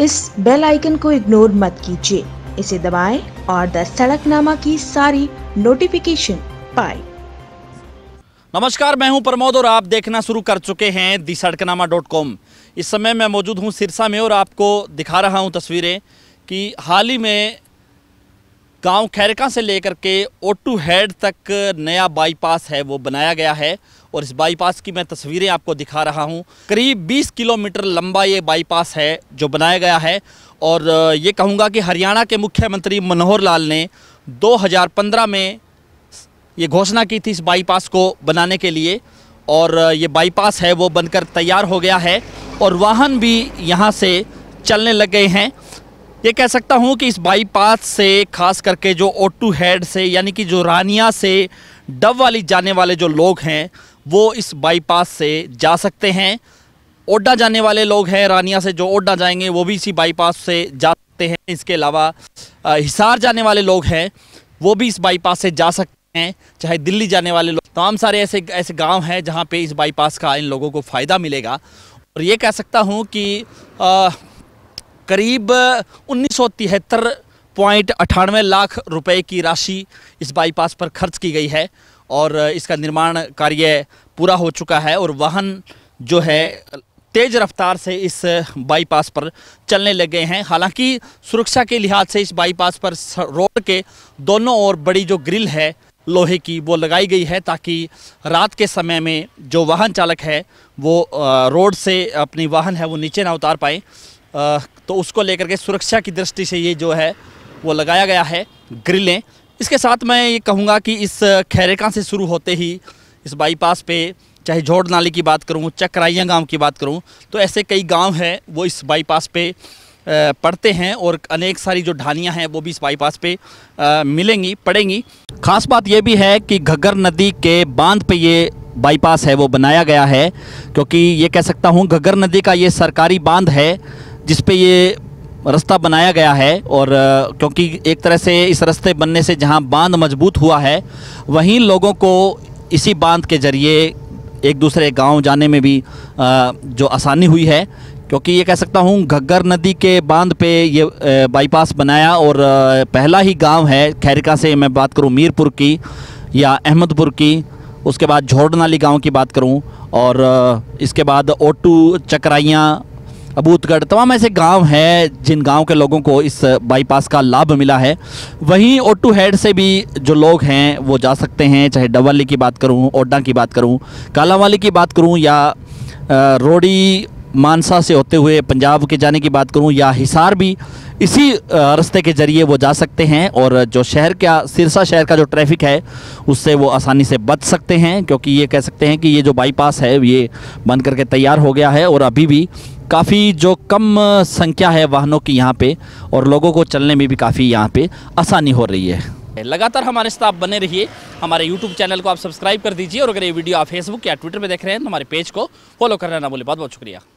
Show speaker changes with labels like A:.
A: इस bell icon को ignore मत कीजिए इसे दबाएं और द सड़कनामा की सारी नोटिफिकेशन पाए नमस्कार मैं हूं प्रमोद और आप देखना शुरू कर चुके हैं दी सड़कनामा डॉट कॉम इस समय मैं मौजूद हूं सिरसा में और आपको दिखा रहा हूं तस्वीरें कि हाल ही में गांव खैरका से लेकर के ओटू हेड तक नया बाईपास है वो बनाया गया है और इस बाईपास की मैं तस्वीरें आपको दिखा रहा हूँ करीब 20 किलोमीटर लंबा ये बाईपास है जो बनाया गया है और ये कहूँगा कि हरियाणा के मुख्यमंत्री मनोहर लाल ने 2015 में ये घोषणा की थी इस बाईपास को बनाने के लिए और ये बाईपास है वो बनकर तैयार हो गया है और वाहन भी यहाँ से चलने लग गए हैं ये कह सकता हूँ कि इस बाईपास से खास करके जो ओटू हेड से यानी कि जो रानिया से डब वाली जाने वाले जो लोग हैं वो इस बाईपास से जा सकते हैं ओडा जाने वाले लोग हैं रानिया से जो ओडा जाएंगे वो भी इसी बाईपास से जा सकते हैं इसके अलावा हिसार जाने वाले लोग हैं वो भी इस बाईपास से जा सकते हैं चाहे दिल्ली जाने वाले लोग तमाम सारे ऐसे ऐसे गांव हैं जहाँ पे इस बाईपास का इन लोगों को फ़ायदा मिलेगा और ये कह सकता हूँ कि करीब उन्नीस सौ तिहत्तर पॉइंट अठानवे लाख रुपए की राशि इस बाईपास पर खर्च की गई है और इसका निर्माण कार्य पूरा हो चुका है और वाहन जो है तेज़ रफ्तार से इस बाईपास पर चलने लगे हैं हालांकि सुरक्षा के लिहाज से इस बाईपास पर रोड के दोनों ओर बड़ी जो ग्रिल है लोहे की वो लगाई गई है ताकि रात के समय में जो वाहन चालक है वो रोड से अपनी वाहन है वो नीचे ना उतार पाए तो उसको लेकर के सुरक्षा की दृष्टि से ये जो है वो लगाया गया है ग्रिलें इसके साथ मैं ये कहूँगा कि इस खैरेका से शुरू होते ही इस बाईपास पे चाहे झोड़ नाली की बात करूँ चकराइया गांव की बात करूँ तो ऐसे कई गांव हैं वो इस बाईपास पे पड़ते हैं और अनेक सारी जो ढानियाँ हैं वो भी इस बाईपास पे मिलेंगी पड़ेंगी खास बात यह भी है कि घग्गर नदी के बांध पे ये बाईपास है वो बनाया गया है क्योंकि ये कह सकता हूँ घग्गर नदी का ये सरकारी बांध है जिस पे ये रास्ता बनाया गया है और क्योंकि एक तरह से इस रास्ते बनने से जहां बांध मजबूत हुआ है वहीं लोगों को इसी बांध के ज़रिए एक दूसरे गांव जाने में भी जो आसानी हुई है क्योंकि ये कह सकता हूँ घग्गर नदी के बांध पे ये बाईपास बनाया और पहला ही गांव है खैरिका से मैं बात करूँ मीरपुर की या अहमदपुर की उसके बाद झोड़नाली गांव की बात करूँ और इसके बाद ओटू चकराइयाँ अबूतगढ़ तमाम ऐसे गांव हैं जिन गांव के लोगों को इस बाईपास का लाभ मिला है वहीं ओटू हेड से भी जो लोग हैं वो जा सकते हैं चाहे डवाली की बात करूं ओडा की बात करूं कालावाली की बात करूं या रोड़ी मानसा से होते हुए पंजाब के जाने की बात करूं या हिसार भी इसी रास्ते के ज़रिए वो जा सकते हैं और जो शहर का सिरसा शहर का जो ट्रैफिक है उससे वो आसानी से बच सकते हैं क्योंकि ये कह सकते हैं कि ये जो बाईपास है ये बन करके तैयार हो गया है और अभी भी काफ़ी जो कम संख्या है वाहनों की यहाँ पे और लोगों को चलने में भी काफ़ी यहाँ पे आसानी हो रही है लगातार हमारे साथ आप बने रहिए हमारे YouTube चैनल को आप सब्सक्राइब कर दीजिए और अगर ये वीडियो आप फेसबुक या ट्विटर पे देख रहे हैं तो हमारे पेज को फॉलो करना ना बोले बहुत बहुत शुक्रिया